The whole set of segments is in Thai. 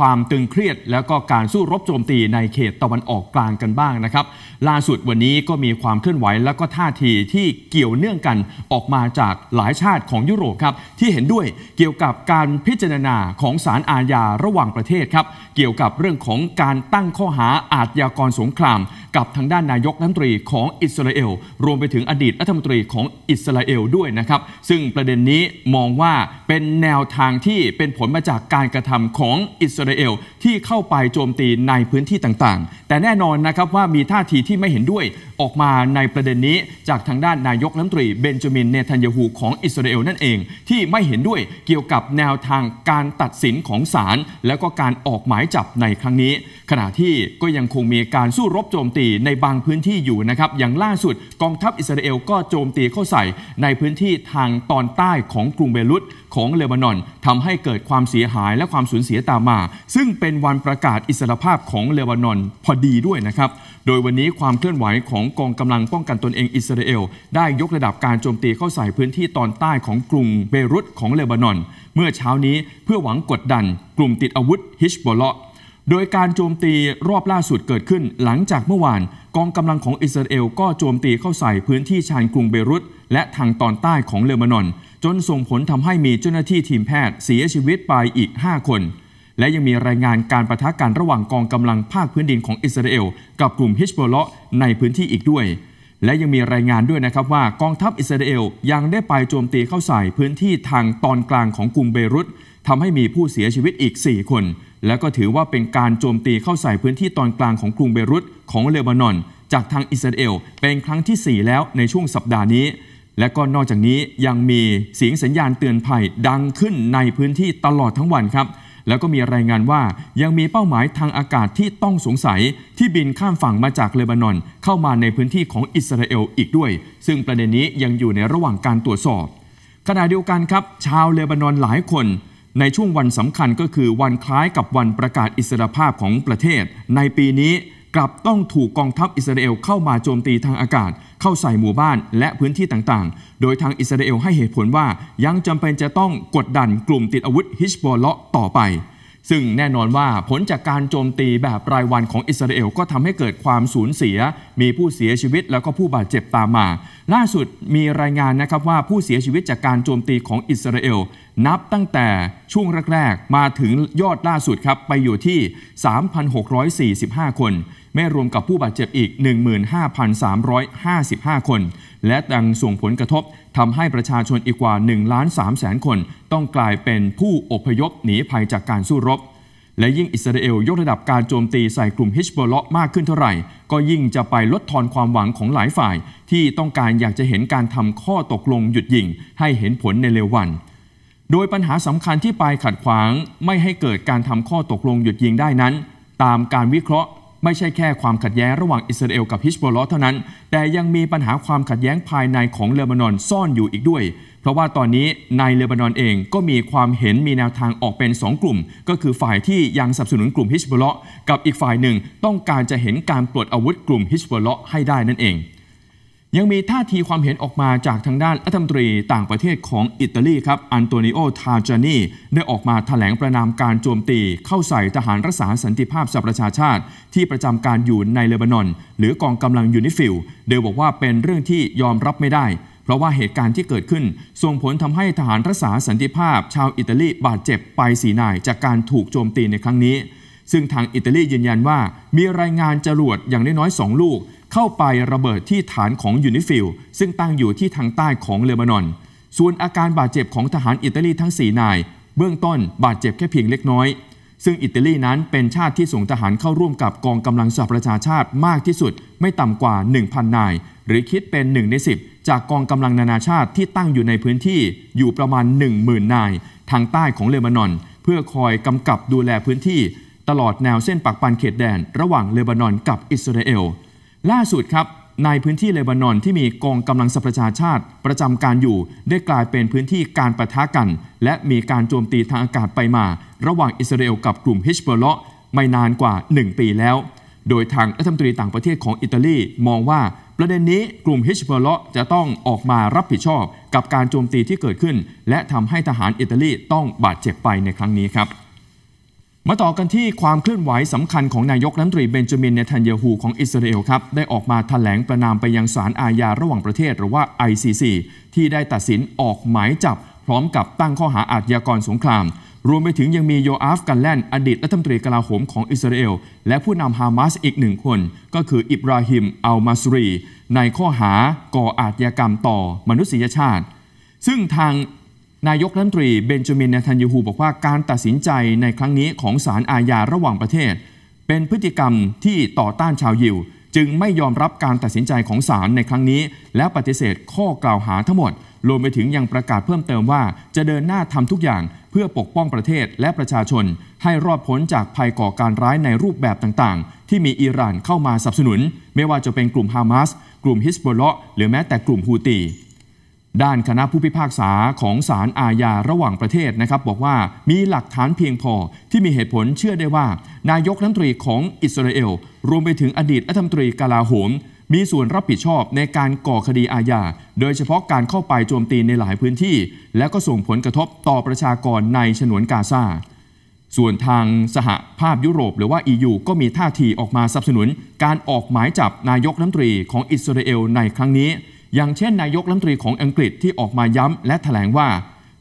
ความตึงเครียดแล้วก็การสู้รบโจมตีในเขตตะวันออกกลางกันบ้างนะครับล่าสุดวันนี้ก็มีความเคลื่อนไหวและก็ท่าทีที่เกี่ยวเนื่องกันออกมาจากหลายชาติของยุโรปครับที่เห็นด้วยเกี่ยวกับการพิจารณาของศาลอาญาระหว่างประเทศครับ เกี่ยวกับเรื่องของการตั้งข้อหาอาชยากรสงครามกับทางด้านนายกรัฐมนตรีของอิสราเอลรวมไปถึงอดีตรัฐมนตรีของอิสราเอลด้วยนะครับซึ่งประเด็นนี้มองว่าเป็นแนวทางที่เป็นผลมาจากการกระทำของอิสราเอลที่เข้าไปโจมตีในพื้นที่ต่างๆ แต่แน่นอนนะครับว่ามีท่าทีที่ไม่เห็นด้วย ออกมาในประเด็นนี้จากทางด้านนายกรัฐมนตรีเบนจามินเนทันยาฮูของอิสราเอลนั่นเองที่ไม่เห็นด้วยเกี่ยวกับแนวทางการตัดสินของศาลแล้วก็การออกหมายจับในครั้งนี้ ขณะที่ก็ยังคงมีการสู้รบโจมตีีในบางพื้นที่อยู่นะครับ อย่างล่าสุดกองทัพอิสราเอลก็โจมตีเข้าใส่ในพื้นที่ทางตอนใต้ของกรุงเบรุตของเลบานอน ทำให้เกิดความเสียหายและความสูญเสียตามมา ซึ่งเป็นวันประกาศอิสรภาพของเลบานอน พอดีด้วยนะครับ โดยวันนี้ความเคลื่อนไหวของกองกำลังป้องกันตนเองอิสราเอลได้ยกระดับการโจมตีเข้าใส่พื้นที่ตอนใต้ของกรุงเบรุตของเลบานอน เมื่อเช้านี้เพื่อหวังกดดันกลุ่มติดอาวุธฮิชบอลเลาะโดยการโจมตีรอบล่าสุดเกิดขึ้นหลังจากเมื่อวานกองกำลังของอิสราเอลก็โจมตีเข้าใส่พื้นที่ชานกรุงเบรุตและทางตอนใต้ของเลบานอน จนส่งผลทำให้มีเจ้าหน้าที่ทีมแพทย์เสียชีวิตไปอีก 5 คน และยังมีรายงานการประทะกันระหว่างกองกำลังภาคพื้นดินของอิสราเอลกับกลุ่มฮิชอลเลาะในพื้นที่อีกด้วย และยังมีรายงานด้วยนะครับว่ากองทัพอิสราเอลยังได้ไปโจมตีเข้าใส่พื้นที่ทางตอนกลางของกรุงเบรุตทำให้มีผู้เสียชีวิตอีก 4 คน และก็ถือว่าเป็นการโจมตีเข้าใส่พื้นที่ตอนกลางของกรุงเบรุตของเลบานอน จากทางอิสราเอล เป็นครั้งที่ 4 แล้วในช่วงสัปดาห์นี้ และก็นอกจากนี้ยังมีเสียงสัญญาณเตือนภัย ดังขึ้นในพื้นที่ตลอดทั้งวันครับ แล้วก็มีรายงานว่ายังมีเป้าหมายทางอากาศที่ต้องสงสัยที่บินข้ามฝั่งมาจากเลบานอนเข้ามาในพื้นที่ของอิสราเอลอีกด้วย ซึ่งประเด็นนี้ยังอยู่ในระหว่างการตรวจสอบ ขณะเดียวกันครับ ชาวเลบานอนหลายคนในช่วงวันสำคัญก็คือวันคล้ายกับวันประกาศอิสรภาพของประเทศ ในปีนี้ กลับต้องถูกกองทัพอิสราเอลเข้ามาโจมตีทางอากาศ เข้าใส่หมู่บ้านและพื้นที่ต่างๆ โดยทางอิสราเอลให้เหตุผลว่ายังจำเป็นจะต้องกดดันกลุ่มติดอาวุธฮิชบอลเลาะต่อไป ซึ่งแน่นอนว่าผลจากการโจมตีแบบรายวันของอิสราเอลก็ทำให้เกิดความสูญเสีย มีผู้เสียชีวิต แล้วก็ผู้บาดเจ็บตามมาล่าสุดมีรายงานนะครับว่าผู้เสียชีวิตจากการโจมตีของอิสราเอล นับตั้งแต่ช่วงแรกๆ มาถึงยอดล่าสุดครับ ไปอยู่ที่ 3,645 คนไม่รวมกับผู้บาดเจ็บอีก 15,355 คน และดังส่งผลกระทบทำให้ประชาชนอีกกว่า1ล้าน3แสนคน ต้องกลายเป็นผู้อพยพหนีภัยจากการสู้รบและยิ่งอิสราเอลยกระดับการโจมตีใส่กลุ่มฮิชบอลลมากขึ้นเท่าไหร่ ก็ยิ่งจะไปลดทอนความหวังของหลายฝ่าย ที่ต้องการอยากจะเห็นการทำข้อตกลงหยุดยิงให้เห็นผลในเร็ววัน โดยปัญหาสำคัญที่ปลายขัดขวางไม่ให้เกิดการทำข้อตกลงหยุดยิงได้นั้น ตามการวิเคราะห์ไม่ใช่แค่ความขัดแย้งระหว่างอิสราเอลกับฮิชบอลเท่านั้น แต่ยังมีปัญหาความขัดแย้งภายในของเลบานอนซ่อนอยู่อีกด้วยเพราะว่าตอนนี้ในเลบานอนเองก็มีความเห็นมีแนวทางออกเป็น 2 กลุ่ม ก็คือฝ่ายที่ยังสนับสนุนกลุ่มฮิชบอลละกับอีกฝ่ายหนึ่งต้องการจะเห็นการปลดอาวุธกลุ่มฮิชบอลละให้ได้นั่นเองยังมีท่าทีความเห็นออกมาจากทางด้านรัฐมนตรีต่างประเทศของอิตาลี ครับอันโตนิโอทาจานีได้ออกมาถแถลงประนามการโจมตี เข้าใส่ทหารรักษาสันติภาพสหประชาชาติ ที่ประจำการอยู่ในเลบานอน หรือกองกำลังยูนิฟิลโดยบอกว่าเป็นเรื่องที่ยอมรับไม่ได้เพราะว่าเหตุการณ์ที่เกิดขึ้น ส่งผลทำให้ทหารรักษาสันติภาพ ชาวอิตาลีบาดเจ็บไปสีนายจากการถูกโจมตีในครั้งนี้ ซึ่งทางอิตาลียืนยันว่ามีรายงานจรวดอย่างน้อยสองลูก เข้าไประเบิดที่ฐานของยูนิฟิลซึ่งตั้งอยู่ที่ทางใต้ของเลบานอน ส่วนอาการบาดเจ็บของทหารอิตาลีทั้ง4นายเบื้องต้นบาดเจ็บแค่เพียงเล็กน้อย ซึ่งอิตาลีนั้นเป็นชาติที่ส่งทหารเข้าร่วมกับกองกำลังสหประชาชาติมากที่สุดไม่ต่ำกว่า 1,000 นายหรือคิดเป็น 1 ใน10 จากกองกำลังนานาชาติที่ตั้งอยู่ในพื้นที่อยู่ประมาณ 10,000นายทางใต้ของเลบานอน เพื่อคอยกำกับดูแลพื้นที่ตลอดแนวเส้นปักปันเขตแดน ระหว่างเลบานอนกับอิสราเอลล่าสุดครับในพื้นที่เลบานอนที่มีกองกำลังสัประชาชาติประจำการอยู่ได้กลายเป็นพื้นที่การประทะกัน และมีการโจมตีทางอากาศไปมา ระหว่างอิสราเอลกับกลุ่มฮิชบอลเลาะไม่นานกว่า 1 ปีแล้วโดยทางรัฐมนตรีต่างประเทศของอิตาลี มองว่าประเด็นนี้กลุ่มฮิชเบเลาะจะต้องออกมารับผิดชอบ กับการโจมตีที่เกิดขึ้น และทำให้ทหารอิตาลีต้องบาดเจ็บไปในครั้งนี้ครับ มาต่อกันที่ความเคลื่อนไหวสำคัญของนายกรัฐมนตรีเบนจามินเนทันยาฮูของอิสราเอลครับได้ออกมาถแถลงประนามไปยังศาลอาญาระหว่างประเทศหรือว่า ICC ที่ได้ตัดสินออกหมายจับ พร้อมกับตั้งข้อหาอาชญากรสงครามรวมไปถึงยังมีโยอาฟกันแลนอดีตรัฐมนตรีกลาโหมของอิสราเอล และผู้นำฮามาสอีกหนึ่งคน ก็คืออิบราฮิมอัลมาซรี ในข้อหาก่ออาชญากรรมต่อมนุษยชาติ ซึ่งทางนายกรัฐมนตรีเบนจามินเนทันยูฮูบอกว่าการตัดสินใจในครั้งนี้ของศาลอาญาระหว่างประเทศ เป็นพฤติกรรมที่ต่อต้านชาวยิว จึงไม่ยอมรับการตัดสินใจของศาลในครั้งนี้ และปฏิเสธข้อกล่าวหาทั้งหมด รวมไปถึงยังประกาศเพิ่มเติมว่า จะเดินหน้าทำทุกอย่างเพื่อปกป้องประเทศและประชาชนให้รอดพ้นจากภัยก่อการร้ายในรูปแบบต่างๆ ที่มีอิหร่านเข้ามาสนับสนุน ไม่ว่าจะเป็นกลุ่มฮามาสกลุ่มฮิสบอลเลาะหรือแม้แต่กลุ่มฮูตีด้านคณะผู้พิพากษาของศาลอาญาระหว่างประเทศนะครับบอกว่ามีหลักฐานเพียงพอที่มีเหตุผลเชื่อได้ว่า นายกรัฐมนตรีของอิสราเอลรวมไปถึงอดีตรัฐมนตรีกาลาโหมมีส่วนรับผิดชอบในการก่อคดีอาญาโดยเฉพาะการเข้าไปโจมตีในหลายพื้นที่ และก็ส่งผลกระทบต่อประชากรในฉนวนกาซา ส่วนทางสหภาพยุโรปหรือว่า EU ก็มีท่าทีออกมาสนับสนุน การออกหมายจับนายกรัฐมนตรีของอิสราเอล ในครั้งนี้ อย่างเช่นนายกรัฐมนตรีของอังกฤษที่ออกมาย้ำและแถลงว่า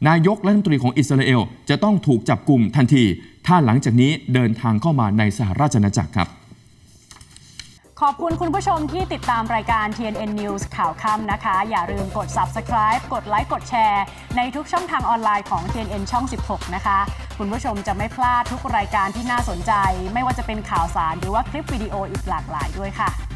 นายกรัฐมนตรีของอิสราเอลจะต้องถูกจับกลุ่มทันทีถ้าหลังจากนี้เดินทางเข้ามาในสหราชอาณาจักรครับขอบคุณคุณผู้ชมที่ติดตามรายการ TNN News ข่าวค่ำนะคะ อย่าลืมกด subscribe กดไลค์กดแชร์ในทุกช่องทางออนไลน์ของ TNN ช่อง 16 นะคะ คุณผู้ชมจะไม่พลาดทุกรายการที่น่าสนใจ ไม่ว่าจะเป็นข่าวสารหรือว่าคลิปวิดีโออีกหลากหลายด้วยค่ะ